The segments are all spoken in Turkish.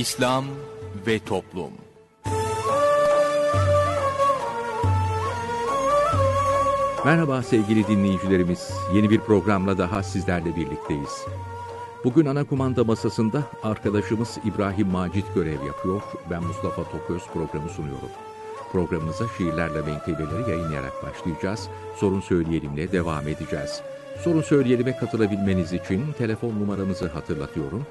İslam ve Toplum Merhaba sevgili dinleyicilerimiz. Yeni bir programla daha sizlerle birlikteyiz. Bugün ana kumanda masasında arkadaşımız İbrahim Macit görev yapıyor. Ben Mustafa Toköz programı sunuyorum. Programımıza şiirlerle menkıbeleri yayınlayarak başlayacağız. Sorun söyleyelimle devam edeceğiz. Sorun söyleyelime katılabilmeniz için telefon numaramızı hatırlatıyorum.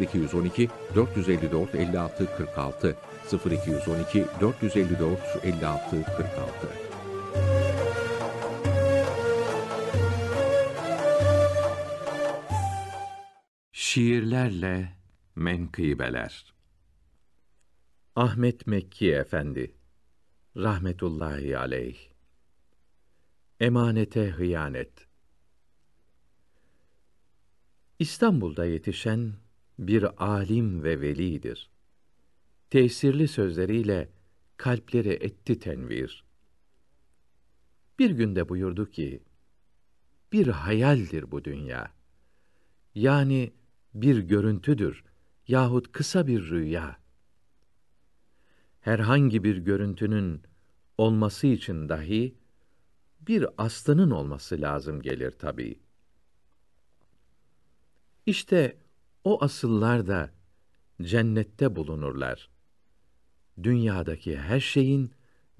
0212 454 56 46 0212 454 56 46 Şiirlerle Menkıbeler Ahmet Mekki Efendi Rahmetullahi Aleyh Emanete Hıyanet İstanbul'da yetişen bir alim ve velidir. Tesirli sözleriyle kalpleri etti tenvir. Bir günde buyurdu ki, bir hayaldir bu dünya. Yani bir görüntüdür yahut kısa bir rüya. Herhangi bir görüntünün olması için dahi bir aslının olması lazım gelir tabii işte o asıllar da cennette bulunurlar. Dünyadaki her şeyin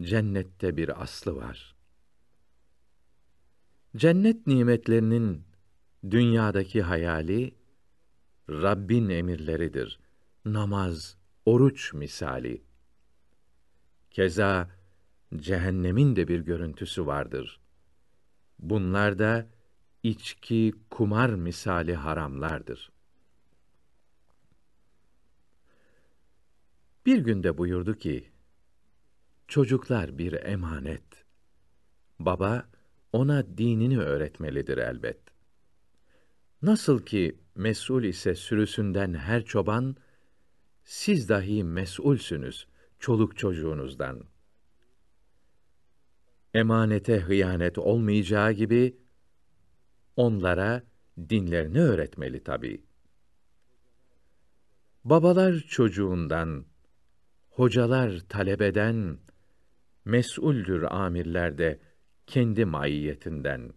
cennette bir aslı var. Cennet nimetlerinin dünyadaki hayali Rabbin emirleridir. Namaz, oruç misali. Keza cehennemin de bir görüntüsü vardır. Bunlar da içki, kumar misali haramlardır. Bir günde buyurdu ki, Çocuklar bir emanet. Baba, ona dinini öğretmelidir elbet. Nasıl ki mesul ise sürüsünden her çoban, siz dahi mesulsünüz çoluk çocuğunuzdan. Emanete hıyanet olmayacağı gibi, onlara dinlerini öğretmeli tabii. Babalar çocuğundan, hocalar talebeden, mesuldür amirlerde kendi maiyetinden.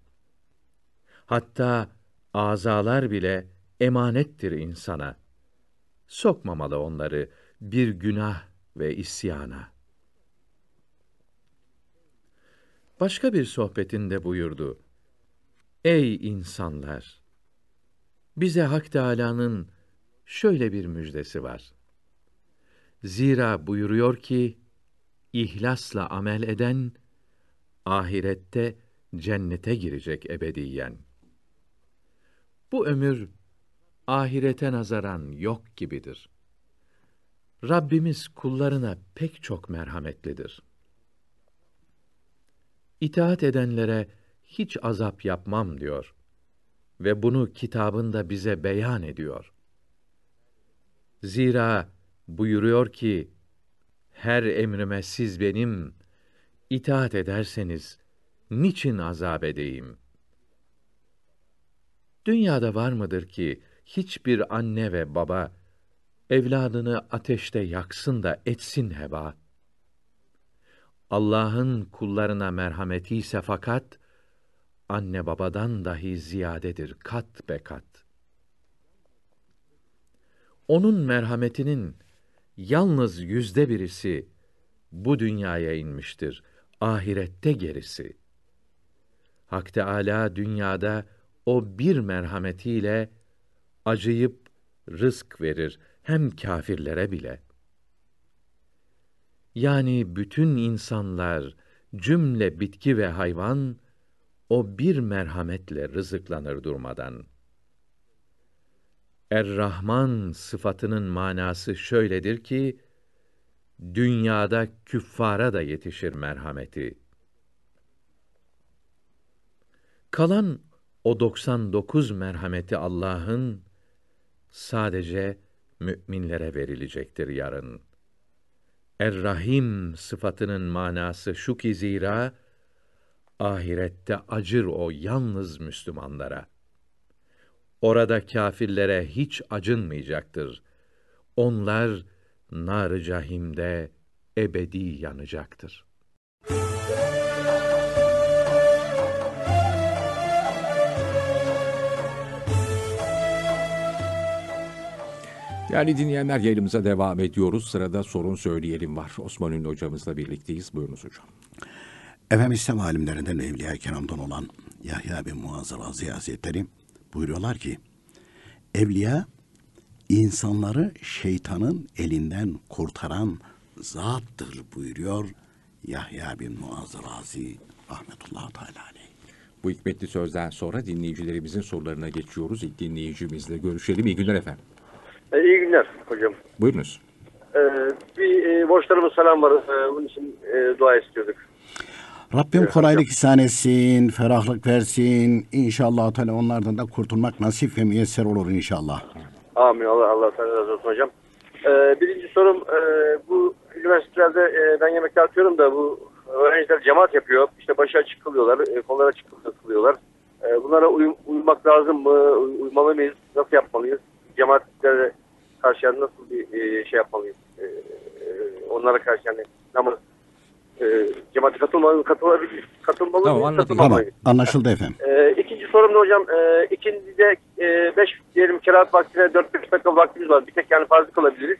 Hatta azalar bile emanettir insana. Sokmamalı onları bir günah ve isyana. Başka bir sohbetinde buyurdu. Ey insanlar! Bize Hak Teâlâ'nın şöyle bir müjdesi var. Zira buyuruyor ki, ihlasla amel eden, ahirette cennete girecek ebediyen. Bu ömür, ahirete nazaran yok gibidir. Rabbimiz kullarına pek çok merhametlidir. İtaat edenlere, hiç azap yapmam diyor ve bunu kitabında bize beyan ediyor. Zira buyuruyor ki her emrime siz benim itaat ederseniz niçin azap edeyim? Dünyada var mıdır ki hiçbir anne ve baba evladını ateşte yaksın da etsin heba? Allah'ın kullarına merhameti ise fakat anne babadan dahi ziyadedir kat be kat. Onun merhametinin yalnız yüzde birisi bu dünyaya inmiştir, ahirette gerisi. Hak Teâlâ dünyada o bir merhametiyle acıyıp rızk verir hem kâfirlere bile. Yani bütün insanlar, cümle bitki ve hayvan o bir merhametle rızıklanır durmadan. Er-Rahman sıfatının manası şöyledir ki, dünyada küffara da yetişir merhameti. Kalan o 99 merhameti Allah'ın sadece müminlere verilecektir yarın. Er-Rahim sıfatının manası şu ki zira Ahirette acır o yalnız Müslümanlara. Orada kafirlere hiç acınmayacaktır. Onlar nar-ı cahimde ebedi yanacaktır. Değerli dinleyenler yayınımıza devam ediyoruz. Sırada sorun söyleyelim var. Osman Ünlü hocamızla birlikteyiz. Buyurunuz hocam. Efendim İslam alimlerinden Evliya Kenan'dan olan Yahya bin Muazzar Aziz Hazretleri buyuruyorlar ki, Evliya insanları şeytanın elinden kurtaran zattır buyuruyor Yahya bin Muazzar Aziz Rahmetullah Teala Aleyh. Bu hikmetli sözden sonra dinleyicilerimizin sorularına geçiyoruz. İlk dinleyicimizle görüşelim. İyi günler efendim. E, iyi günler hocam. Buyurunuz. Ee, bir e, borçlarımız selam var. Ee, bunun için e, dua istiyorduk. Rabbim evet, kolaylık ihsan etsin, ferahlık versin. İnşallah Teala onlardan da kurtulmak nasip ve müyesser olur inşallah. Amin. Allah Allah senden razı olsun hocam. Ee, birinci sorum e, bu üniversitelerde e, ben yemek dağıtıyorum da bu öğrenciler cemaat yapıyor. İşte başa açık kılıyorlar, e, kolları açık kılıyorlar. E, bunlara uyum, uymak lazım mı? Uymalı mıyız? Nasıl yapmalıyız? Cemaatlere karşı nasıl bir e, şey yapmalıyız? E, e, onlara karşı yani namaz e, ee, cemaate katılmalı, katılabilir, katılmalı tamam, anladım. Tamam, anlaşıldı efendim. E, ikinci sorum da hocam, e, ikindide 5 e, beş, diyelim kerahat vaktine 4-5 dakika vaktimiz var. Bir tek yani farzı kılabiliriz.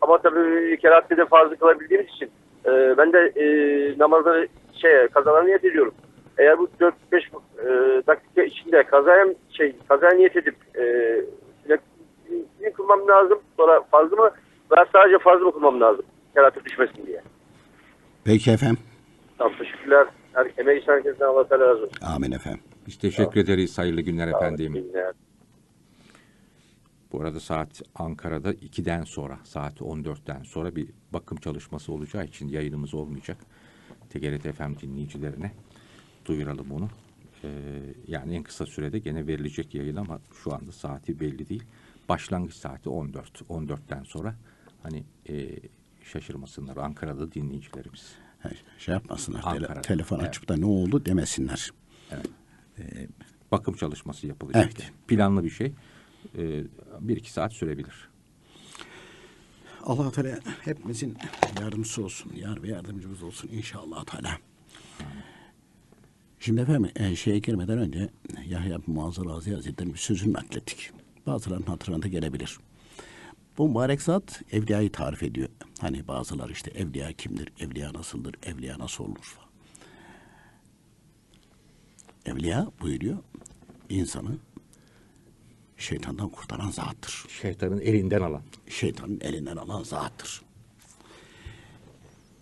Ama tabii kerahatte de farzı kılabildiğimiz için e, ben de e, namazları şey, kazanan niyet ediyorum. Eğer bu 4-5 e, dakika içinde kazaya, şey, kazaya niyet edip e, ne e, kılmam lazım? Sonra fazla mı? Ben sadece fazla mı kılmam lazım? Kerate düşmesin diye. Peki efendim. teşekkürler. Her, emeği iş herkesten Allah Teala razı olsun. Amin efendim. Biz teşekkür tamam. ederiz. Hayırlı günler tamam, efendim. Günler. Bu arada saat Ankara'da 2'den sonra, saat 14'ten sonra bir bakım çalışması olacağı için yayınımız olmayacak. TGRT FM dinleyicilerine duyuralım bunu. Ee, yani en kısa sürede gene verilecek yayın ama şu anda saati belli değil. Başlangıç saati 14. 14'ten sonra hani e, şaşırmasınlar Ankara'da dinleyicilerimiz. şey yapmasınlar. Tele, telefon evet. açıp da ne oldu demesinler. Evet. Ee, Bakım çalışması yapılacak. Evet. Planlı bir şey. Ee, bir iki saat sürebilir. allah Teala hepimizin yardımcısı olsun. Yar ve yardımcımız olsun inşallah Teala. Şimdi efendim e, şeye girmeden önce Yahya Muazzar Razi Hazretleri bir sözünü naklettik. Bazılarının hatırına da gelebilir. Bu mübarek zat evliyayı tarif ediyor. Hani bazılar işte evliya kimdir, evliya nasıldır, evliya nasıl olur falan. Evliya buyuruyor insanı şeytandan kurtaran zattır. Şeytanın elinden alan. Şeytanın elinden alan zattır.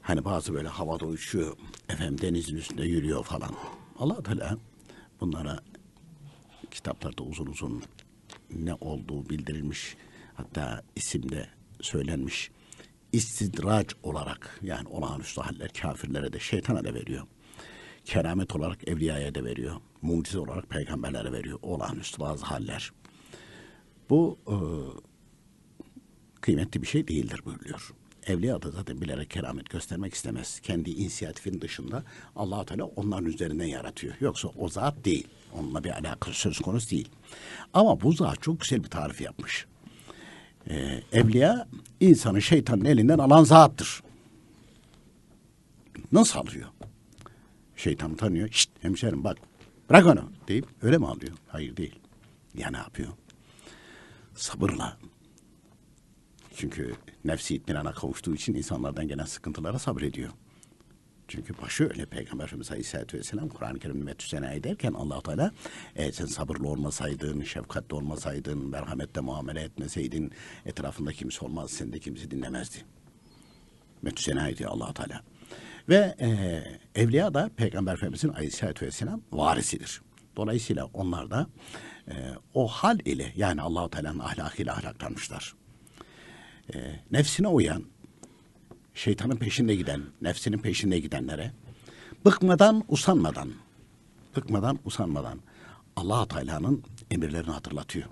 Hani bazı böyle havada uçuyor, efendim denizin üstünde yürüyor falan. allah Teala bunlara kitaplarda uzun uzun ne olduğu bildirilmiş hatta isimde söylenmiş istidraç olarak yani olağanüstü haller kafirlere de şeytana da veriyor. Keramet olarak evliyaya da veriyor. Mucize olarak peygamberlere veriyor. Olağanüstü bazı haller. Bu e, kıymetli bir şey değildir buyuruyor. Evliya da zaten bilerek keramet göstermek istemez. Kendi inisiyatifin dışında allah Teala onların üzerinden yaratıyor. Yoksa o zat değil. Onunla bir alakası söz konusu değil. Ama bu zat çok güzel bir tarif yapmış e, evliya insanı şeytanın elinden alan zattır. Nasıl alıyor? Şeytanı tanıyor. Şşt hemşerim bak bırak onu deyip öyle mi alıyor? Hayır değil. Ya ne yapıyor? Sabırla. Çünkü nefsi itmirana kavuştuğu için insanlardan gelen sıkıntılara sabrediyor. Çünkü başı öyle Peygamber Efendimiz Aleyhisselatü Vesselam Kur'an-ı Kerim'de metüsena ederken allah Teala e, sen sabırlı olmasaydın, şefkatli olmasaydın, merhametle muamele etmeseydin etrafında kimse olmaz, seni de kimse dinlemezdi. Metüsena ediyor allah Teala. Ve e, evliya da Peygamber Efendimiz'in Aleyhisselatü Vesselam varisidir. Dolayısıyla onlar da e, o hal ile yani Allahu Teala'nın ahlakıyla ahlaklanmışlar. E, nefsine uyan, şeytanın peşinde giden, nefsinin peşinde gidenlere bıkmadan, usanmadan, bıkmadan, usanmadan Allah Teala'nın emirlerini hatırlatıyor.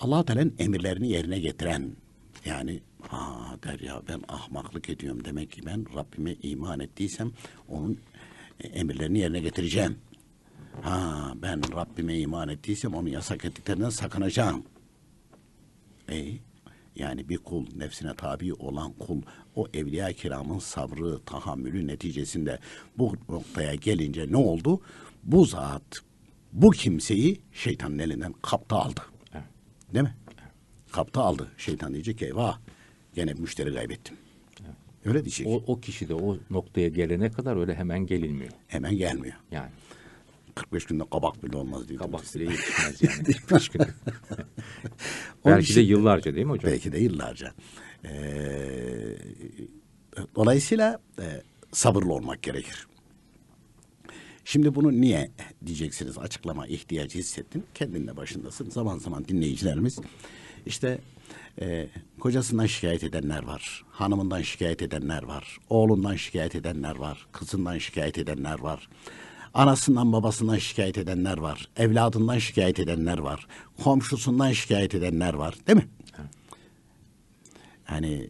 Allah Teala'nın emirlerini yerine getiren yani ha der ya ben ahmaklık ediyorum demek ki ben Rabbime iman ettiysem onun emirlerini yerine getireceğim. Ha ben Rabbime iman ettiysem onun yasak ettiklerinden sakınacağım. Ey yani bir kul, nefsine tabi olan kul o evliya kiramın sabrı, tahammülü neticesinde bu noktaya gelince ne oldu? Bu zat bu kimseyi şeytanın elinden kapta aldı. Değil mi? Kapta aldı. Şeytan diyecek ki eyvah gene müşteri kaybettim. Öyle diyecek. O, o kişi de o noktaya gelene kadar öyle hemen gelinmiyor. Hemen gelmiyor. Yani. 45 günde kabak bile olmaz diyor. Kabak bile yetişmez yani. 45 günde. Onun Belki için, de yıllarca değil mi hocam? Belki de yıllarca. Ee, dolayısıyla e, sabırlı olmak gerekir. Şimdi bunu niye diyeceksiniz açıklama ihtiyacı hissettin, Kendinle başındasın. Zaman zaman dinleyicilerimiz işte e, kocasından şikayet edenler var. Hanımından şikayet edenler var. Oğlundan şikayet edenler var. Kızından şikayet edenler var. Anasından babasından şikayet edenler var. Evladından şikayet edenler var. Komşusundan şikayet edenler var. Değil mi? Evet. Yani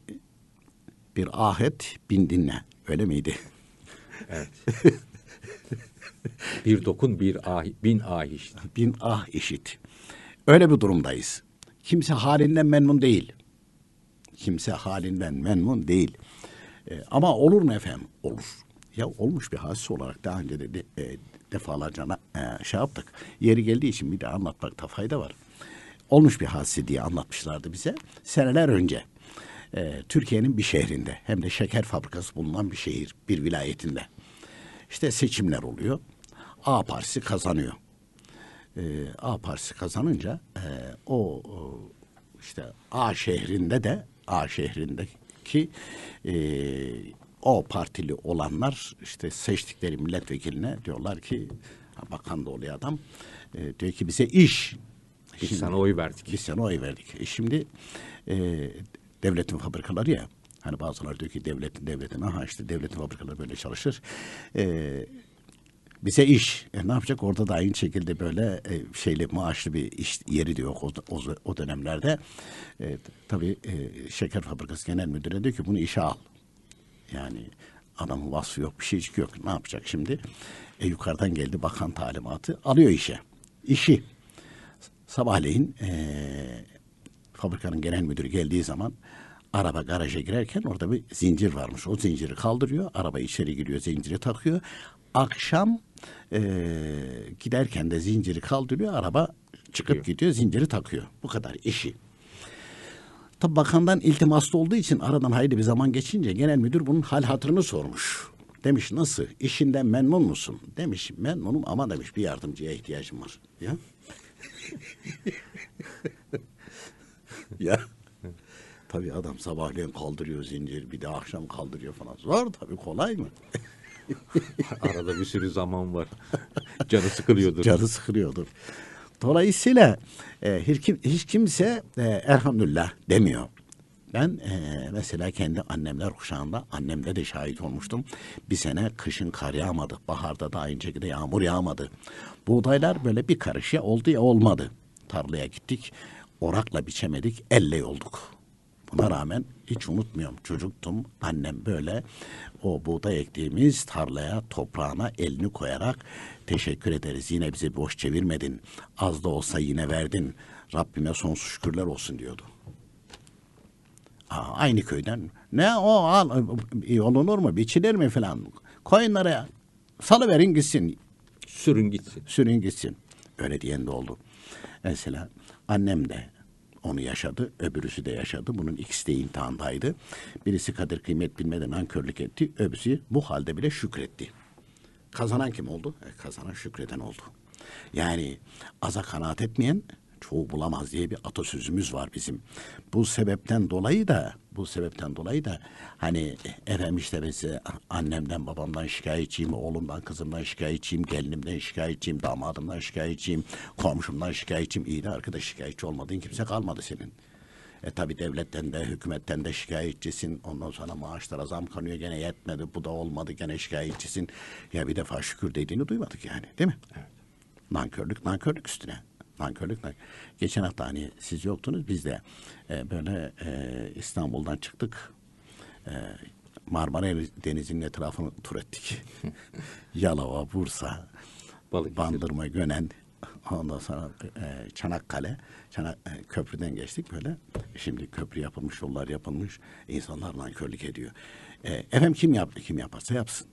bir ahet bin dinle. Öyle miydi? Evet. bir dokun bir ah, bin ah işit. Bin ah işit. Öyle bir durumdayız. Kimse halinden memnun değil. Kimse halinden memnun değil. Ee, ama olur mu efendim? Olur ya olmuş bir hadise olarak daha önce de, e, defalarca e, şey yaptık. Yeri geldiği için bir daha anlatmakta fayda var. Olmuş bir hadise diye anlatmışlardı bize seneler önce. E, Türkiye'nin bir şehrinde hem de şeker fabrikası bulunan bir şehir, bir vilayetinde. İşte seçimler oluyor. A partisi kazanıyor. E, A partisi kazanınca e, o, o işte A şehrinde de A şehrindeki e, o partili olanlar işte seçtikleri milletvekiline diyorlar ki bakan da oluyor adam. E, diyor ki bize iş. Biz şimdi, sana oy verdik. Biz sana oy verdik. E şimdi e, devletin fabrikaları ya hani bazıları diyor ki devletin devletin aha işte devletin fabrikaları böyle çalışır. E, bize iş. E, ne yapacak? Orada da aynı şekilde böyle e, şeyli maaşlı bir iş yeri diyor o, o, o dönemlerde. E, tabii e, şeker fabrikası genel müdürü diyor ki bunu işe al. Yani adamın vasfı yok bir şey yok. Ne yapacak şimdi? E, yukarıdan geldi bakan talimatı alıyor işe. İşi. Sabahleyin e, fabrikanın genel müdürü geldiği zaman araba garaja girerken orada bir zincir varmış. O zinciri kaldırıyor. Araba içeri giriyor. Zinciri takıyor. Akşam e, giderken de zinciri kaldırıyor. Araba çıkıp gidiyor zinciri takıyor. Bu kadar işi. Tabi bakandan iltimaslı olduğu için aradan hayli bir zaman geçince genel müdür bunun hal hatırını sormuş. Demiş nasıl? İşinden memnun musun? Demiş memnunum ama demiş bir yardımcıya ihtiyacım var. Ya. ya. tabi adam sabahleyin kaldırıyor zincir bir de akşam kaldırıyor falan. Zor tabi kolay mı? Arada bir sürü zaman var. Canı sıkılıyordur. Canı sıkılıyordur. Dolayısıyla e, hiç kimse e, elhamdülillah demiyor. Ben e, mesela kendi annemler kuşağında annemle de şahit olmuştum. Bir sene kışın kar yağmadı. Baharda da aynı şekilde yağmur yağmadı. Buğdaylar böyle bir karış oldu ya olmadı. Tarlaya gittik. Orakla biçemedik. Elle yolduk. Buna rağmen hiç unutmuyorum çocuktum. Annem böyle o buğday ektiğimiz tarlaya, toprağına elini koyarak teşekkür ederiz. Yine bizi boş çevirmedin. Az da olsa yine verdin. Rabbime sonsuz şükürler olsun diyordu. Aa, aynı köyden. Ne o al e, olunur mu? Biçilir mi filan? Koyunlara salıverin gitsin. Sürün gitsin. Sürün gitsin. Öyle diyen de oldu. Mesela annem de onu yaşadı. Öbürüsü de yaşadı. Bunun ikisi de imtihandaydı. Birisi kadir kıymet bilmeden ankörlük etti. Öbürsü bu halde bile şükretti. Kazanan kim oldu? E, kazanan şükreden oldu. Yani aza kanaat etmeyen çoğu bulamaz diye bir atasözümüz var bizim. Bu sebepten dolayı da bu sebepten dolayı da hani efendim işte bizi annemden babamdan şikayetçiyim, oğlumdan kızımdan şikayetçiyim, gelinimden şikayetçiyim, damadımdan şikayetçiyim, komşumdan şikayetçiyim. İyi de arkadaş şikayetçi olmadığın kimse kalmadı senin. E tabi devletten de hükümetten de şikayetçisin. Ondan sonra maaşlara zam kanıyor gene yetmedi. Bu da olmadı gene şikayetçisin. Ya bir defa şükür dediğini duymadık yani değil mi? Evet. Nankörlük nankörlük üstüne nankörlükle. Geçen hafta hani siz yoktunuz biz de e, böyle e, İstanbul'dan çıktık. E, Marmara Denizi'nin etrafını tur ettik. Yalova, Bursa, Balıkesir. Bandırma, Gönen, ondan sonra e, Çanakkale, Çanak, e, köprüden geçtik böyle. Şimdi köprü yapılmış, yollar yapılmış, insanlar körlük ediyor. E, efendim kim yaptı, kim yaparsa yapsın.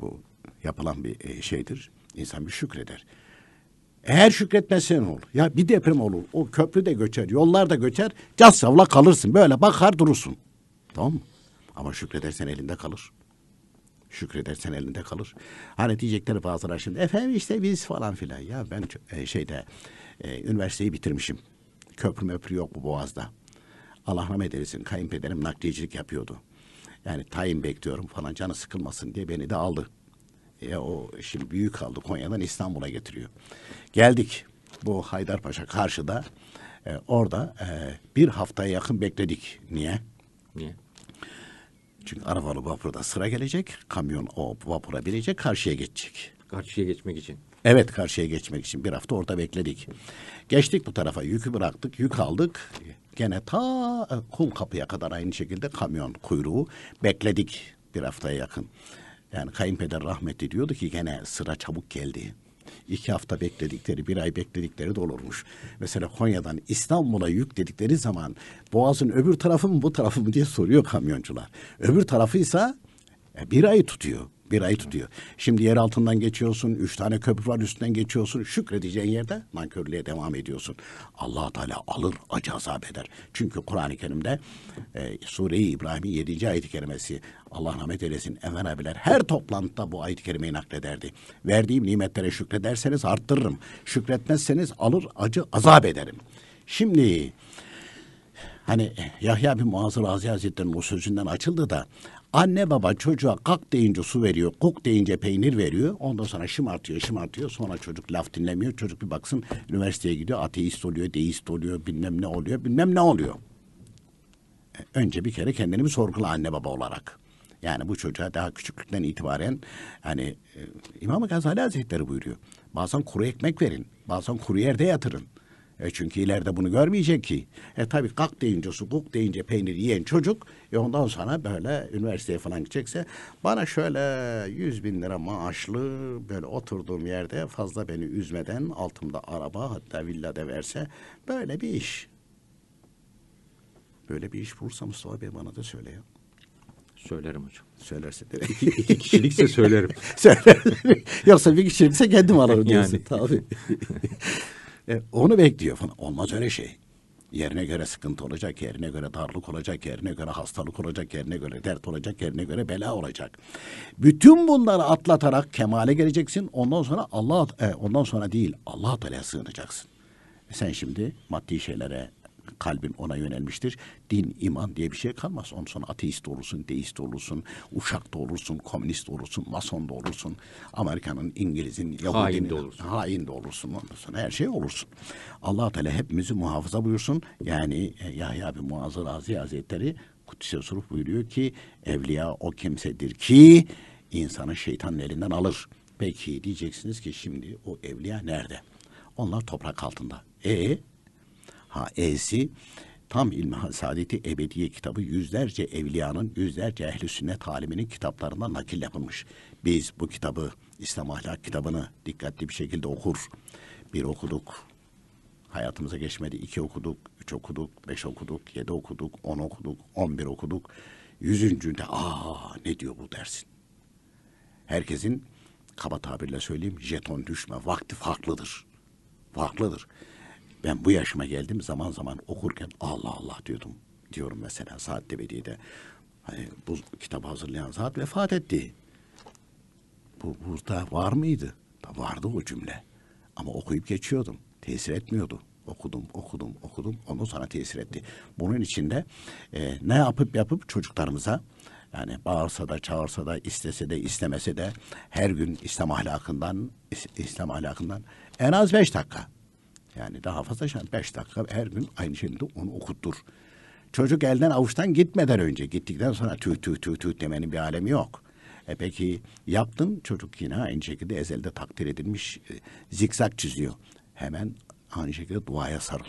Bu yapılan bir e, şeydir. İnsan bir şükreder. Eğer şükretmezsen olur. Ya bir deprem olur. O köprü de göçer. Yollar da göçer. Caz savla kalırsın. Böyle bakar durursun. Tamam mı? Ama şükredersen elinde kalır. Şükredersen elinde kalır. Hani diyecekler bazıları şimdi efendim işte biz falan filan. Ya ben e, şeyde e, üniversiteyi bitirmişim. Köprü möprü yok bu boğazda. Allah rahmet eylesin kayınpederim nakliyecilik yapıyordu. Yani tayin bekliyorum falan canı sıkılmasın diye beni de aldı ya o şimdi büyük kaldı Konya'dan İstanbul'a getiriyor. Geldik bu Haydarpaşa karşıda. E, orada e, bir haftaya yakın bekledik. Niye? Niye? Çünkü arabalı vapurda sıra gelecek. Kamyon o vapura binecek karşıya geçecek. Karşıya geçmek için. Evet karşıya geçmek için bir hafta orada bekledik. Geçtik bu tarafa yükü bıraktık, yük aldık. Gene ta e, kum kapıya kadar aynı şekilde kamyon kuyruğu bekledik bir haftaya yakın. Yani kayınpeder rahmetli diyordu ki gene sıra çabuk geldi. İki hafta bekledikleri, bir ay bekledikleri de olurmuş. Mesela Konya'dan İstanbul'a yük dedikleri zaman Boğaz'ın öbür tarafı mı bu tarafı mı diye soruyor kamyoncular. Öbür tarafıysa e, bir ay tutuyor. Bir ayı tutuyor. Şimdi yer altından geçiyorsun, üç tane köprü var üstünden geçiyorsun. Şükredeceğin yerde nankörlüğe devam ediyorsun. allah Teala alır, acı azap eder. Çünkü Kur'an-ı Kerim'de e, Sure-i İbrahim'in yedinci ayet-i kerimesi Allah rahmet eylesin Enver abiler her toplantıda bu ayet-i kerimeyi naklederdi. Verdiğim nimetlere şükrederseniz arttırırım. Şükretmezseniz alır, acı azap ederim. Şimdi hani Yahya bin Muazır Azi Hazretleri'nin o sözünden açıldı da Anne baba çocuğa kalk deyince su veriyor, kok deyince peynir veriyor. Ondan sonra şımartıyor, şımartıyor. Sonra çocuk laf dinlemiyor. Çocuk bir baksın üniversiteye gidiyor, ateist oluyor, deist oluyor, bilmem ne oluyor, bilmem ne oluyor. E, önce bir kere kendini bir sorgula anne baba olarak. Yani bu çocuğa daha küçüklükten itibaren hani e, İmam Gazali Hazretleri buyuruyor. Bazen kuru ekmek verin, bazen kuru yerde yatırın. E çünkü ileride bunu görmeyecek ki. E tabii kalk deyince sukuk deyince peynir yiyen çocuk e ondan sonra böyle üniversiteye falan gidecekse bana şöyle yüz bin lira maaşlı böyle oturduğum yerde fazla beni üzmeden altımda araba hatta villa de verse böyle bir iş. Böyle bir iş bulursa Mustafa Bey bana da söyle ya. Söylerim hocam. Söylerse de. İki, iki kişilikse söylerim. söylerim. Yoksa bir kişilikse kendim alırım diyorsun. Yani. Tabii. E, onu bekliyor falan. Olmaz öyle şey. Yerine göre sıkıntı olacak, yerine göre darlık olacak, yerine göre hastalık olacak, yerine göre dert olacak, yerine göre bela olacak. Bütün bunları atlatarak kemale geleceksin. Ondan sonra Allah e, ondan sonra değil Allah Teala'ya sığınacaksın. E, sen şimdi maddi şeylere kalbin ona yönelmiştir. Din, iman diye bir şey kalmaz. Onun sonra ateist olursun, deist olursun, uşak da olursun, komünist olursun, mason da olursun, Amerikan'ın, İngiliz'in, Yahudinin, hain Hain de olursun. Ondan sonra her şey olursun. allah Teala hepimizi muhafaza buyursun. Yani e, Yahya bin Muazzar Razi Hazretleri Kudüs'e suruh buyuruyor ki evliya o kimsedir ki insanı şeytanın elinden alır. Peki diyeceksiniz ki şimdi o evliya nerede? Onlar toprak altında. E E'si tam ilmi saadeti ebediye kitabı yüzlerce evliyanın, yüzlerce ehli sünnet haliminin kitaplarına nakil yapılmış. Biz bu kitabı, İslam ahlak kitabını dikkatli bir şekilde okur. Bir okuduk, hayatımıza geçmedi. iki okuduk, üç okuduk, beş okuduk, yedi okuduk, on okuduk, on bir okuduk. Yüzüncünde aa ne diyor bu dersin. Herkesin kaba tabirle söyleyeyim jeton düşme vakti farklıdır. Farklıdır. Ben bu yaşıma geldim zaman zaman okurken Allah Allah diyordum. Diyorum mesela Saat Tebedi'de. Hani bu kitabı hazırlayan saat vefat etti. Bu burada var mıydı? Da vardı o cümle. Ama okuyup geçiyordum. Tesir etmiyordu. Okudum, okudum, okudum. Onu sana tesir etti. Bunun içinde e, ne yapıp yapıp çocuklarımıza yani bağırsa da, çağırsa da, istese de, istemese de her gün İslam ahlakından, İslam ahlakından en az beş dakika yani daha fazla şans. Beş dakika her gün aynı şekilde onu okuttur. Çocuk elden avuçtan gitmeden önce gittikten sonra tüh tüh tüh tüh demenin bir alemi yok. E peki yaptın çocuk yine aynı şekilde ezelde takdir edilmiş e, zikzak çiziyor. Hemen aynı şekilde duaya sarıl.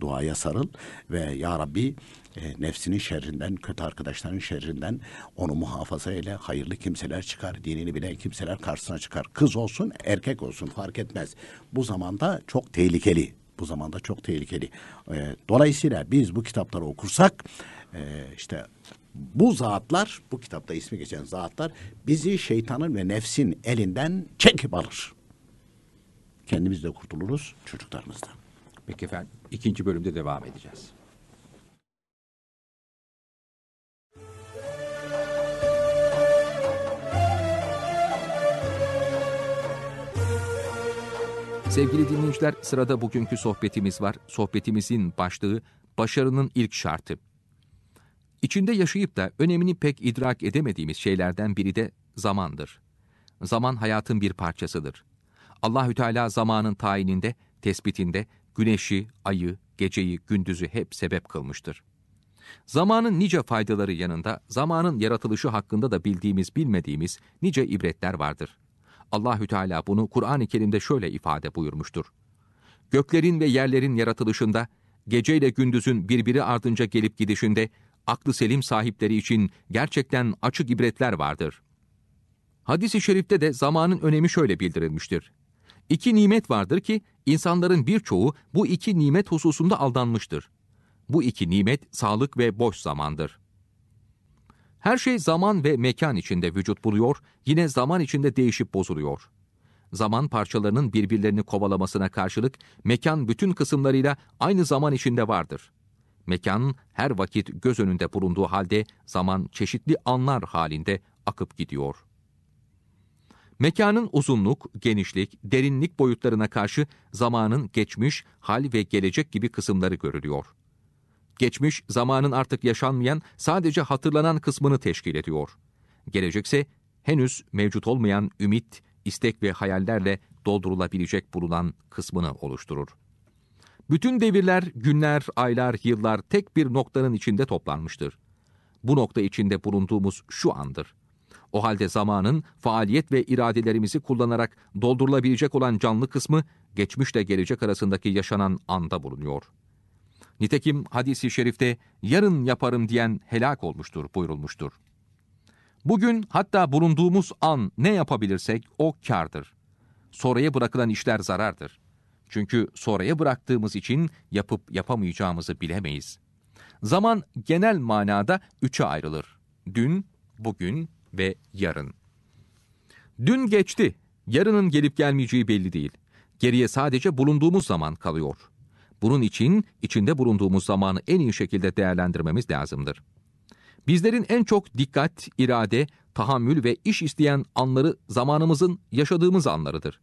Duaya sarıl ve Ya Rabbi e, nefsinin şerrinden, kötü arkadaşların şerrinden onu muhafaza ile hayırlı kimseler çıkar, dinini bilen kimseler karşısına çıkar. Kız olsun, erkek olsun fark etmez. Bu zamanda çok tehlikeli. Bu zamanda çok tehlikeli. E, dolayısıyla biz bu kitapları okursak e, işte bu zatlar, bu kitapta ismi geçen zatlar bizi şeytanın ve nefsin elinden çekip alır. Kendimiz de kurtuluruz, çocuklarımız da. Peki efendim, ikinci bölümde devam edeceğiz. Sevgili dinleyiciler sırada bugünkü sohbetimiz var. Sohbetimizin başlığı başarının ilk şartı. İçinde yaşayıp da önemini pek idrak edemediğimiz şeylerden biri de zamandır. Zaman hayatın bir parçasıdır. Allahü Teala zamanın tayininde, tespitinde güneşi, ayı, geceyi, gündüzü hep sebep kılmıştır. Zamanın nice faydaları yanında zamanın yaratılışı hakkında da bildiğimiz bilmediğimiz nice ibretler vardır.'' Allahü Teala bunu Kur'an-ı Kerim'de şöyle ifade buyurmuştur. Göklerin ve yerlerin yaratılışında, geceyle gündüzün birbiri ardınca gelip gidişinde, aklı selim sahipleri için gerçekten açık ibretler vardır. Hadis-i şerifte de zamanın önemi şöyle bildirilmiştir. İki nimet vardır ki insanların birçoğu bu iki nimet hususunda aldanmıştır. Bu iki nimet sağlık ve boş zamandır. Her şey zaman ve mekan içinde vücut buluyor, yine zaman içinde değişip bozuluyor. Zaman parçalarının birbirlerini kovalamasına karşılık mekan bütün kısımlarıyla aynı zaman içinde vardır. Mekan her vakit göz önünde bulunduğu halde zaman çeşitli anlar halinde akıp gidiyor. Mekanın uzunluk, genişlik, derinlik boyutlarına karşı zamanın geçmiş, hal ve gelecek gibi kısımları görülüyor. Geçmiş, zamanın artık yaşanmayan, sadece hatırlanan kısmını teşkil ediyor. Gelecekse henüz mevcut olmayan ümit, istek ve hayallerle doldurulabilecek bulunan kısmını oluşturur. Bütün devirler, günler, aylar, yıllar tek bir noktanın içinde toplanmıştır. Bu nokta içinde bulunduğumuz şu andır. O halde zamanın faaliyet ve iradelerimizi kullanarak doldurulabilecek olan canlı kısmı geçmişle gelecek arasındaki yaşanan anda bulunuyor.'' Nitekim hadisi şerifte yarın yaparım diyen helak olmuştur buyurulmuştur. Bugün hatta bulunduğumuz an ne yapabilirsek o kardır. Sonraya bırakılan işler zarardır. Çünkü sonraya bıraktığımız için yapıp yapamayacağımızı bilemeyiz. Zaman genel manada üçe ayrılır. Dün, bugün ve yarın. Dün geçti. Yarının gelip gelmeyeceği belli değil. Geriye sadece bulunduğumuz zaman kalıyor. Bunun için içinde bulunduğumuz zamanı en iyi şekilde değerlendirmemiz lazımdır. Bizlerin en çok dikkat, irade, tahammül ve iş isteyen anları zamanımızın yaşadığımız anlarıdır.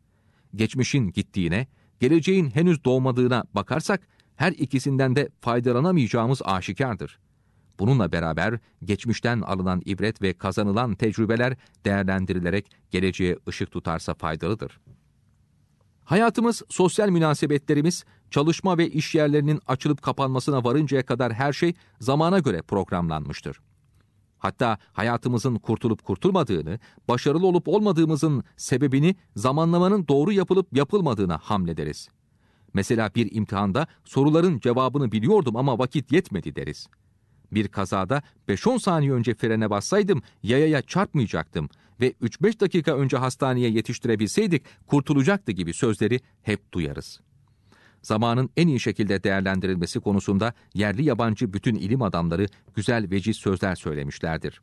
Geçmişin gittiğine, geleceğin henüz doğmadığına bakarsak her ikisinden de faydalanamayacağımız aşikardır. Bununla beraber geçmişten alınan ibret ve kazanılan tecrübeler değerlendirilerek geleceğe ışık tutarsa faydalıdır. Hayatımız, sosyal münasebetlerimiz, çalışma ve iş yerlerinin açılıp kapanmasına varıncaya kadar her şey zamana göre programlanmıştır. Hatta hayatımızın kurtulup kurtulmadığını, başarılı olup olmadığımızın sebebini zamanlamanın doğru yapılıp yapılmadığına hamlederiz. Mesela bir imtihanda soruların cevabını biliyordum ama vakit yetmedi deriz. Bir kazada 5-10 saniye önce frene bassaydım yayaya çarpmayacaktım ve 3-5 dakika önce hastaneye yetiştirebilseydik kurtulacaktı gibi sözleri hep duyarız.'' zamanın en iyi şekilde değerlendirilmesi konusunda yerli yabancı bütün ilim adamları güzel veciz sözler söylemişlerdir.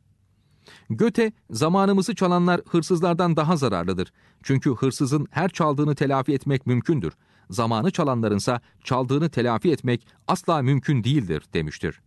Göte, zamanımızı çalanlar hırsızlardan daha zararlıdır. Çünkü hırsızın her çaldığını telafi etmek mümkündür. Zamanı çalanlarınsa çaldığını telafi etmek asla mümkün değildir demiştir.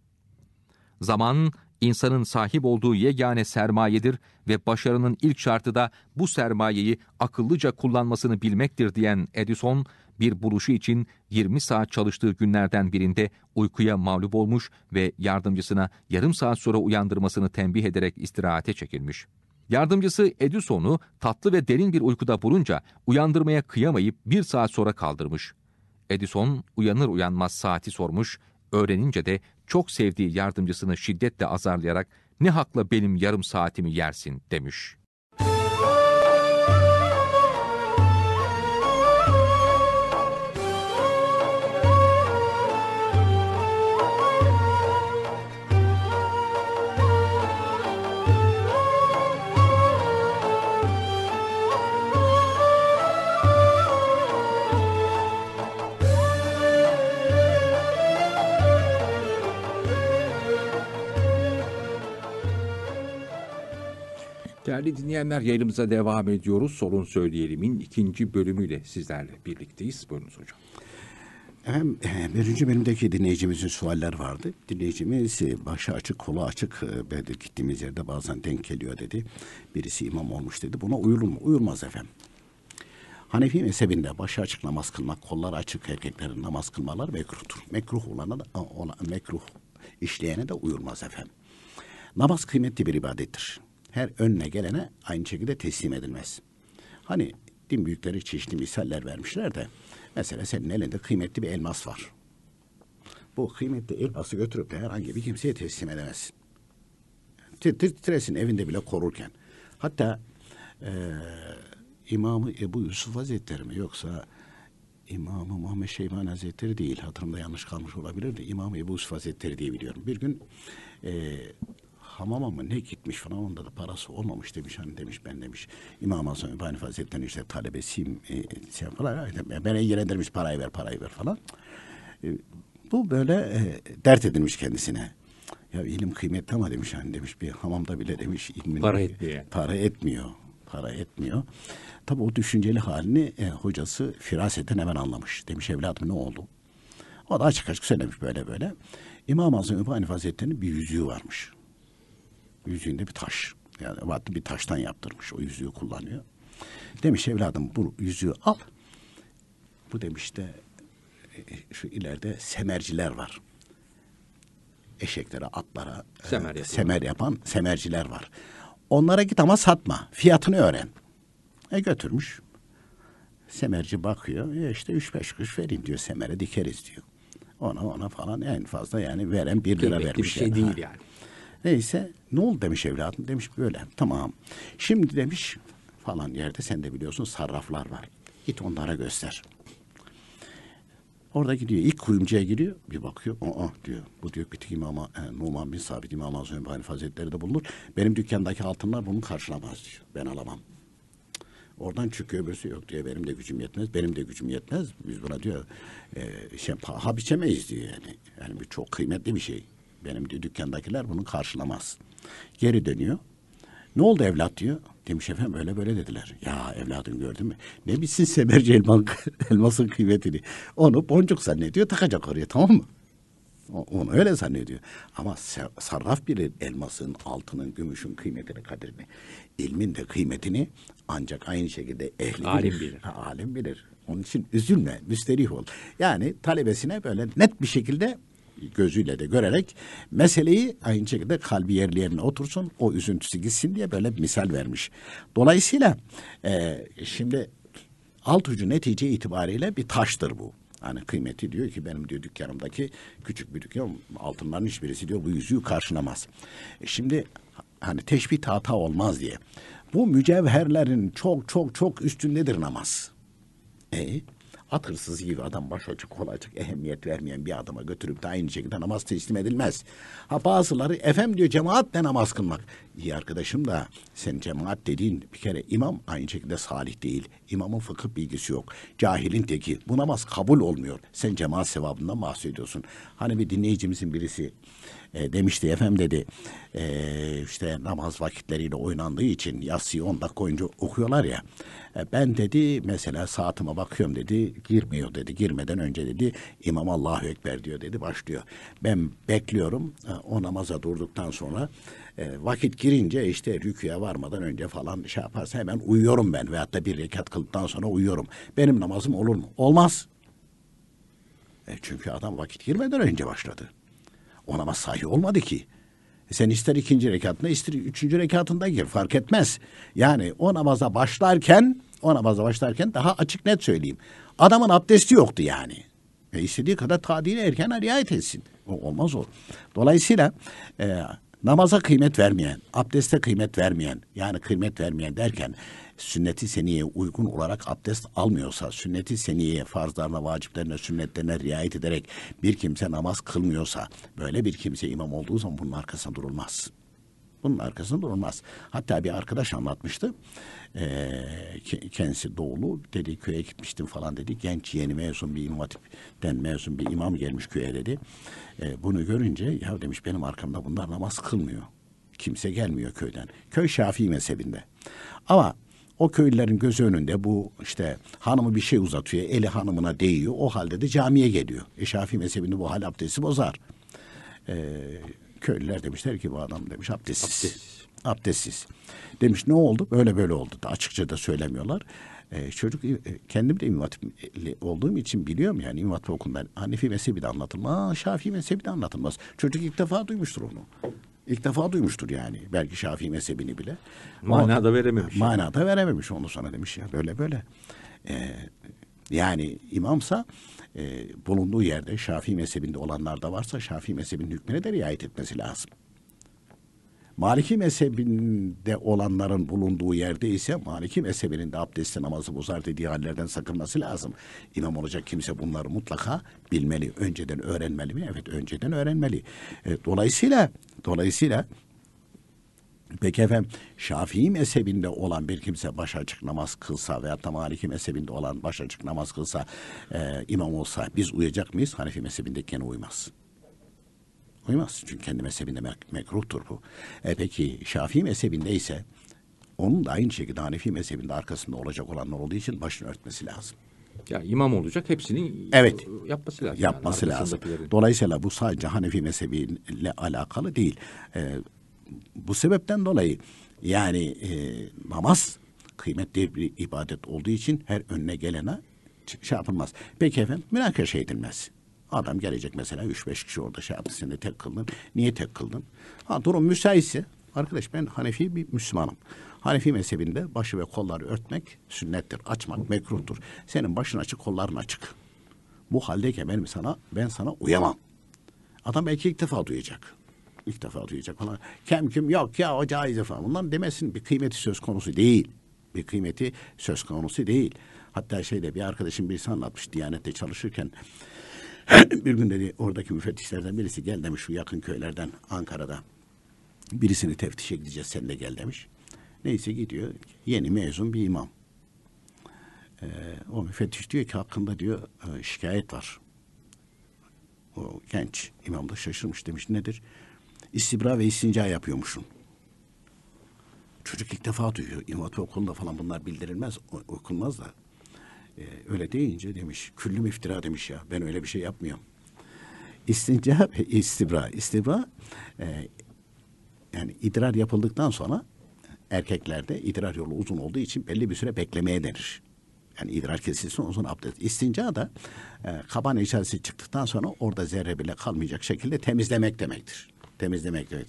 Zaman, insanın sahip olduğu yegane sermayedir ve başarının ilk şartı da bu sermayeyi akıllıca kullanmasını bilmektir diyen Edison, bir buluşu için 20 saat çalıştığı günlerden birinde uykuya mağlup olmuş ve yardımcısına yarım saat sonra uyandırmasını tembih ederek istirahate çekilmiş. Yardımcısı Edison'u tatlı ve derin bir uykuda bulunca uyandırmaya kıyamayıp bir saat sonra kaldırmış. Edison uyanır uyanmaz saati sormuş, öğrenince de çok sevdiği yardımcısını şiddetle azarlayarak ne hakla benim yarım saatimi yersin demiş. Değerli dinleyenler yayınımıza devam ediyoruz. Sorun Söyleyelim'in ikinci bölümüyle sizlerle birlikteyiz. Buyurunuz hocam. Efendim, e, birinci bölümdeki dinleyicimizin sualler vardı. Dinleyicimiz e, başı açık, kolu açık böyle gittiğimiz yerde bazen denk geliyor dedi. Birisi imam olmuş dedi. Buna uyulur mu? Uyulmaz efendim. Hanefi mezhebinde başı açık namaz kılmak, kollar açık erkeklerin namaz kılmalar mekruhtur. Mekruh olana da, e, ona, mekruh işleyene de uyulmaz efendim. Namaz kıymetli bir ibadettir her önüne gelene aynı şekilde teslim edilmez. Hani din büyükleri çeşitli misaller vermişler de mesela senin elinde kıymetli bir elmas var. Bu kıymetli elması götürüp de herhangi bir kimseye teslim edemezsin. Titresin evinde bile korurken. Hatta e, İmamı Ebu Yusuf Hazretleri mi yoksa İmamı Muhammed Şeyban Hazretleri değil. Hatırımda yanlış kalmış olabilir de İmam Ebu Yusuf Hazretleri diye biliyorum. Bir gün e, hamama mı ne gitmiş falan onda da parası olmamış demiş hani demiş ben demiş İmam Hasan Übani Hazretleri'nin işte talebesiyim e, sen şey falan ben ilgilendirmiş parayı ver parayı ver falan. E, bu böyle e, dert edilmiş kendisine. Ya ilim kıymetli ama demiş hani demiş bir hamamda bile demiş ilmin para etmiyor. Para etmiyor. Para etmiyor. Tabi o düşünceli halini e, hocası firaseten hemen anlamış. Demiş evladım ne oldu? O da açık açık söylemiş böyle böyle. İmam Azam Ebu Hanif Hazretleri'nin bir yüzüğü varmış yüzüğünde bir taş. Yani vatlı bir taştan yaptırmış. O yüzüğü kullanıyor. Demiş evladım bu yüzüğü al. Bu demiş de e, şu ileride semerciler var. Eşeklere, atlara e, semer, e, semer yapan semerciler var. Onlara git ama satma. Fiyatını öğren. E götürmüş. Semerci bakıyor. E işte üç beş kuruş vereyim diyor semere dikeriz diyor. Ona ona falan en fazla yani veren bir lira Kıymetli vermiş. bir şey yani. değil yani. Neyse ne oldu demiş evladım demiş böyle tamam. Şimdi demiş falan yerde sen de biliyorsun sarraflar var. Git onlara göster. Orada gidiyor. İlk kuyumcuya giriyor. Bir bakıyor. Aa diyor. Bu diyor Kütük İmam'a, e, Numan bin Sabit İmam Azam İbrahim faziletleri de bulunur. Benim dükkandaki altınlar bunu karşılamaz diyor. Ben alamam. Oradan çıkıyor öbürsü yok diyor. Benim de gücüm yetmez. Benim de gücüm yetmez. Biz buna diyor e, şey, paha biçemeyiz diyor yani. Yani bir çok kıymetli bir şey. Benim dükkandakiler bunu karşılamaz. Geri dönüyor. Ne oldu evlat diyor. Demiş efendim öyle böyle dediler. Ya evladım gördün mü? Ne bilsin semerci elman, elmasın kıymetini. Onu boncuk zannediyor takacak oraya tamam mı? Onu öyle zannediyor. Ama sarraf bilir elmasın, altının, gümüşün kıymetini, kadrini. İlmin de kıymetini ancak aynı şekilde ehli alim bilir. bilir. Ha, alim bilir. Onun için üzülme, müsterih ol. Yani talebesine böyle net bir şekilde gözüyle de görerek meseleyi aynı şekilde kalbi yerli yerine otursun o üzüntüsü gitsin diye böyle bir misal vermiş. Dolayısıyla e, şimdi alt ucu netice itibariyle bir taştır bu. Yani kıymeti diyor ki benim diyor dükkanımdaki küçük bir dükkan altınların hiçbirisi diyor bu yüzüğü karşılamaz. E, şimdi hani teşbih hata olmaz diye. Bu mücevherlerin çok çok çok üstündedir namaz. E At hırsızı gibi adam başucu kol açık ehemmiyet vermeyen bir adama götürüp de aynı şekilde namaz teslim edilmez. Ha bazıları efem diyor cemaatle namaz kılmak. İyi arkadaşım da sen cemaat dediğin bir kere imam aynı şekilde salih değil. İmamın fıkıh bilgisi yok. Cahilin teki. Bu namaz kabul olmuyor. Sen cemaat sevabından bahsediyorsun. Hani bir dinleyicimizin birisi e, demişti Efem dedi e, işte namaz vakitleriyle oynandığı için yasıyı 10 dakika boyunca okuyorlar ya. E, ben dedi mesela saatime bakıyorum dedi girmiyor dedi girmeden önce dedi imam Allahu Ekber diyor dedi başlıyor. Ben bekliyorum e, o namaza durduktan sonra e, vakit girince işte rüküye varmadan önce falan şey yaparsa hemen uyuyorum ben veyahut da bir rekat kıldıktan sonra uyuyorum. Benim namazım olur mu? Olmaz. E çünkü adam vakit girmeden önce başladı. Ona sahi olmadı ki. Sen ister ikinci rekatında ister üçüncü rekatında gir fark etmez. Yani o namaza başlarken o namaza başlarken daha açık net söyleyeyim. Adamın abdesti yoktu yani. E istediği kadar tadile erken riayet etsin. O olmaz o. Dolayısıyla e, namaza kıymet vermeyen, abdeste kıymet vermeyen, yani kıymet vermeyen derken sünneti seniyeye uygun olarak abdest almıyorsa, sünneti seniyeye farzlarına, vaciplerine, sünnetlerine riayet ederek bir kimse namaz kılmıyorsa, böyle bir kimse imam olduğu zaman bunun arkasına durulmaz. Bunun arkasında durulmaz. Hatta bir arkadaş anlatmıştı. Ee, kendisi doğulu. Dedi köye gitmiştim falan dedi. Genç yeni mezun bir imam hatipten mezun bir imam gelmiş köye dedi. Ee, bunu görünce ya demiş benim arkamda bunlar namaz kılmıyor. Kimse gelmiyor köyden. Köy Şafii mezhebinde. Ama o köylülerin gözü önünde bu işte hanımı bir şey uzatıyor, eli hanımına değiyor. O halde de camiye geliyor. E Şafii mezhebinde bu hal abdesti bozar. E, köylüler demişler ki bu adam demiş abdestsiz. Abdest. Abdestsiz. Demiş ne oldu? Böyle böyle oldu. Da açıkça da söylemiyorlar. Ee, çocuk e, kendim de imvatipli olduğum için biliyorum yani imvatip okulundan Hanefi mezhebi de anlatılmaz, Şafii mezhebi de anlatılmaz. Çocuk ilk defa duymuştur onu. İlk defa duymuştur yani. Belki Şafii mezhebini bile. Manada verememiş. Manada verememiş onu sana demiş ya böyle böyle. Ee, yani imamsa e, bulunduğu yerde Şafii mezhebinde olanlar da varsa Şafii mezhebinin hükmüne de riayet etmesi lazım. Maliki mezhebinde olanların bulunduğu yerde ise Maliki mezhebinin de abdesti namazı bozar dediği hallerden sakınması lazım. İmam olacak kimse bunları mutlaka bilmeli. Önceden öğrenmeli mi? Evet önceden öğrenmeli. E, dolayısıyla dolayısıyla Peki efendim Şafii mezhebinde olan bir kimse baş açık namaz kılsa veya da Maliki mezhebinde olan baş açık namaz kılsa e, imam olsa biz uyacak mıyız? Hanefi mezhebindeki gene uymaz. Uymaz çünkü kendi mezhebinde mek mekruhtur bu. E, peki Şafii mezhebinde ise onun da aynı şekilde Hanefi mezhebinde arkasında olacak olanlar olduğu için başını örtmesi lazım. Ya imam olacak hepsinin evet, yapması lazım. Yapması yani, lazım. Dolayısıyla bu sadece Hanefi mezhebiyle alakalı değil. Ee, bu sebepten dolayı yani e, namaz kıymetli bir ibadet olduğu için her önüne gelene şey yapılmaz. Peki efendim münakaşa edilmez. Adam gelecek mesela üç beş kişi orada şey yaptı. Sen de tek kıldın. Niye tek kıldın? Ha durum müsaitse arkadaş ben Hanefi bir Müslümanım. Hanefi mezhebinde başı ve kolları örtmek sünnettir. Açmak mekruhtur. Senin başın açık kolların açık. Bu haldeyken benim sana ben sana uyamam. Adam belki ilk defa duyacak ilk defa duyacak falan. Kem kim yok ya o caiz falan. Bunların demesin bir kıymeti söz konusu değil. Bir kıymeti söz konusu değil. Hatta şeyde bir arkadaşım birisi anlatmış Diyanet'te çalışırken. bir gün dedi oradaki müfettişlerden birisi gel demiş şu yakın köylerden Ankara'da. Birisini teftişe gideceğiz sen de gel demiş. Neyse gidiyor yeni mezun bir imam. Ee, o müfettiş diyor ki hakkında diyor e, şikayet var. O genç imam da şaşırmış demiş nedir? istibra ve istinca yapıyormuşum. Çocuk ilk defa duyuyor. İmam okulunda falan bunlar bildirilmez, okunmaz da. Ee, öyle deyince demiş, küllüm iftira demiş ya, ben öyle bir şey yapmıyorum. İstinca ve istibra. İstibra e, yani idrar yapıldıktan sonra erkeklerde idrar yolu uzun olduğu için belli bir süre beklemeye denir. Yani idrar kesilsin ondan sonra abdest. İstinca da e, kaban içerisi çıktıktan sonra orada zerre bile kalmayacak şekilde temizlemek demektir temizlemek demek.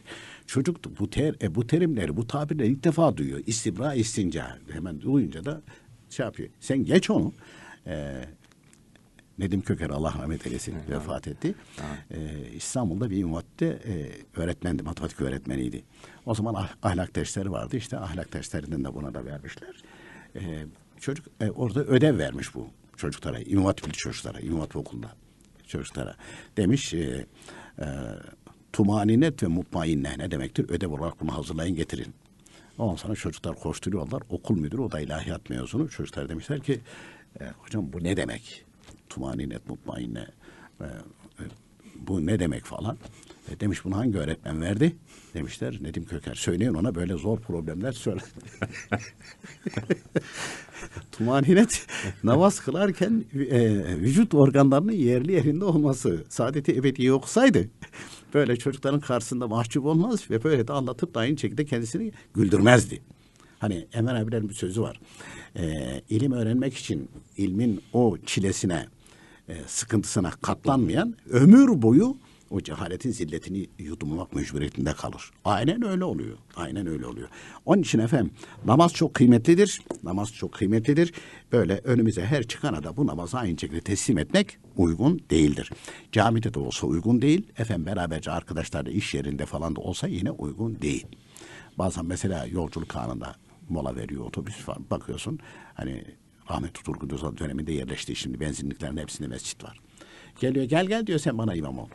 Çocuk bu ter, e, bu terimleri, bu tabirleri ilk defa duyuyor. İstibra, istinca. Hemen duyunca da şey yapıyor. Sen geç onu. Ee, Nedim Köker Allah rahmet eylesin vefat etti. Ee, İstanbul'da bir üniversite e, öğretmendi, matematik öğretmeniydi. O zaman ah, ahlak dersleri vardı. işte. ahlak derslerinden de buna da vermişler. Ee, çocuk e, orada ödev vermiş bu çocuklara, inovatif çocuklara, inovatif okulunda çocuklara. Demiş e, e, Tumaninet ve mutmainne ne demektir? Ödev olarak bunu hazırlayın getirin. Ondan sonra çocuklar koşturuyorlar. Okul müdürü o da ilahiyat mezunu. Çocuklar demişler ki e, hocam bu ne demek? Tumaninet, mutmainne. E, e, bu ne demek falan. E, demiş bunu hangi öğretmen verdi? Demişler Nedim Köker. Söyleyin ona böyle zor problemler söyle. Tumaninet namaz kılarken e, vücut organlarının yerli yerinde olması. Saadeti ebedi yoksaydı böyle çocukların karşısında mahcup olmaz ve böyle de anlatıp da aynı şekilde kendisini güldürmezdi. Hani Enver abilerin bir sözü var. E, ilim öğrenmek için ilmin o çilesine, e, sıkıntısına katlanmayan ömür boyu o cehaletin zilletini yutmak mecburiyetinde kalır. Aynen öyle oluyor. Aynen öyle oluyor. Onun için efendim namaz çok kıymetlidir. Namaz çok kıymetlidir. Böyle önümüze her çıkana da bu namazı aynı şekilde teslim etmek uygun değildir. Camide de olsa uygun değil. Efendim beraberce arkadaşlarla iş yerinde falan da olsa yine uygun değil. Bazen mesela yolculuk anında mola veriyor otobüs falan. Bakıyorsun hani Ahmet Turgut döneminde yerleşti. Şimdi benzinliklerin hepsinde mescit var. Geliyor gel gel diyor sen bana imam ol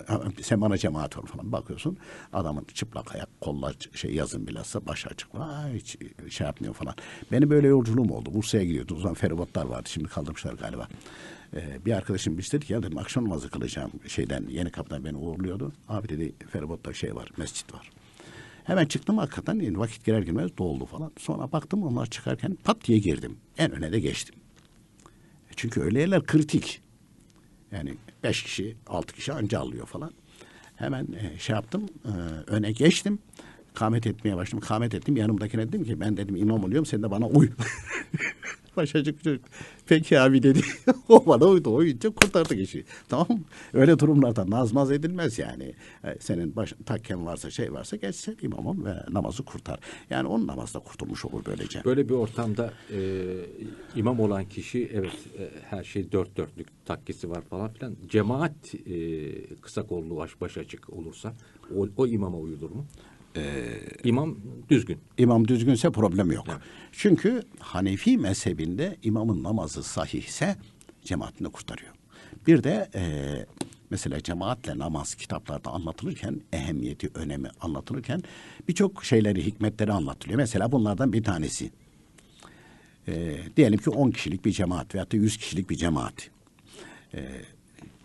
insanlar. Sen bana cemaat ol falan bakıyorsun. Adamın çıplak ayak, kollar şey yazın bilhassa baş açık. Vay hiç e, şey yapmıyor falan. Benim böyle yolculuğum oldu. Bursa'ya gidiyordum. O zaman feribotlar vardı. Şimdi kaldırmışlar galiba. Ee, bir arkadaşım biz şey dedi ki ya dedim akşam namazı kılacağım şeyden yeni kaptan beni uğurluyordu. Abi dedi feribotta şey var mescit var. Hemen çıktım hakikaten yani vakit girer girmez doldu falan. Sonra baktım onlar çıkarken pat diye girdim. En öne de geçtim. E, çünkü öyle yerler kritik. Yani beş kişi, altı kişi anca alıyor falan. Hemen e, şey yaptım, e, öne geçtim. Kamet etmeye başladım. Kamet ettim. Yanımdakine dedim ki ben dedim imam oluyorum sen de bana uy. başacık çocuk. Peki abi dedi. o bana uydu. O uyuyunca kurtardık kişi Tamam Öyle durumlarda nazmaz edilmez yani. E, senin baş, takken varsa şey varsa geçse imamım ve namazı kurtar. Yani onun namazda kurtulmuş olur böylece. Böyle bir ortamda e, imam olan kişi evet e, her şey dört dörtlük takkesi var falan filan. Cemaat e, kısa kollu baş, baş açık olursa o, o imama uyulur mu? Ee, İmam düzgün. İmam düzgünse problem yok. Evet. Çünkü Hanefi mezhebinde imamın namazı sahihse cemaatini kurtarıyor. Bir de e, mesela cemaatle namaz kitaplarda anlatılırken ehemmiyeti, önemi anlatılırken birçok şeyleri, hikmetleri anlatılıyor. Mesela bunlardan bir tanesi. E, diyelim ki 10 kişilik bir cemaat veyahut da 100 kişilik bir cemaat. E,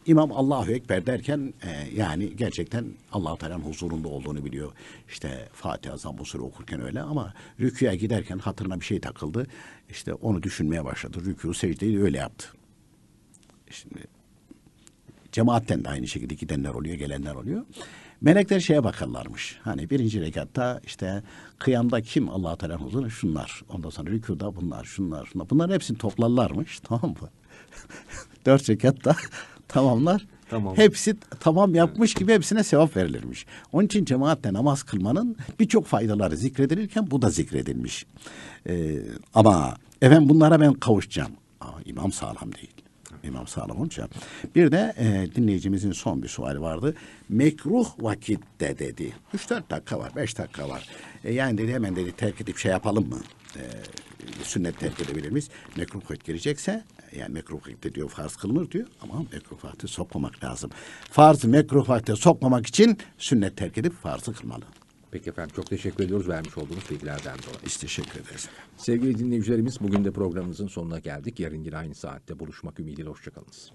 İmam Allahu Ekber derken e, yani gerçekten Allah Teala'nın huzurunda olduğunu biliyor. İşte Fatiha Zambusuru okurken öyle ama rüküye giderken hatırına bir şey takıldı. İşte onu düşünmeye başladı. Rükû secdeyi öyle yaptı. Şimdi cemaatten de aynı şekilde gidenler oluyor, gelenler oluyor. Melekler şeye bakarlarmış. Hani birinci rekatta işte kıyamda kim Allah Teala'nın huzuruna şunlar. Ondan sonra rükuda bunlar, şunlar, şunlar. Bunların hepsini toplarlarmış. Tamam mı? Dört rekatta tamamlar. Tamam. Hepsi tamam yapmış gibi hepsine sevap verilirmiş. Onun için cemaatle namaz kılmanın birçok faydaları zikredilirken bu da zikredilmiş. Ee, ama efendim bunlara ben kavuşacağım. Aa, imam sağlam değil. İmam sağlam olunca. Bir de e, dinleyicimizin son bir suali vardı. Mekruh vakitte dedi. Üç dört dakika var, beş dakika var. E, yani dedi hemen dedi terk edip şey yapalım mı? E, sünnet terk edebilir miyiz? Mekruh gelecekse yani mekruh hükmette diyor farz kılınır diyor ama mekruh vakti sokmamak lazım. Farz mekruh vakte sokmamak için sünnet terk edip farzı kılmalı. Peki efendim çok teşekkür ediyoruz vermiş olduğunuz bilgilerden dolayı. Biz teşekkür ederiz. Sevgili dinleyicilerimiz bugün de programımızın sonuna geldik. Yarın yine aynı saatte buluşmak ümidiyle hoşçakalınız.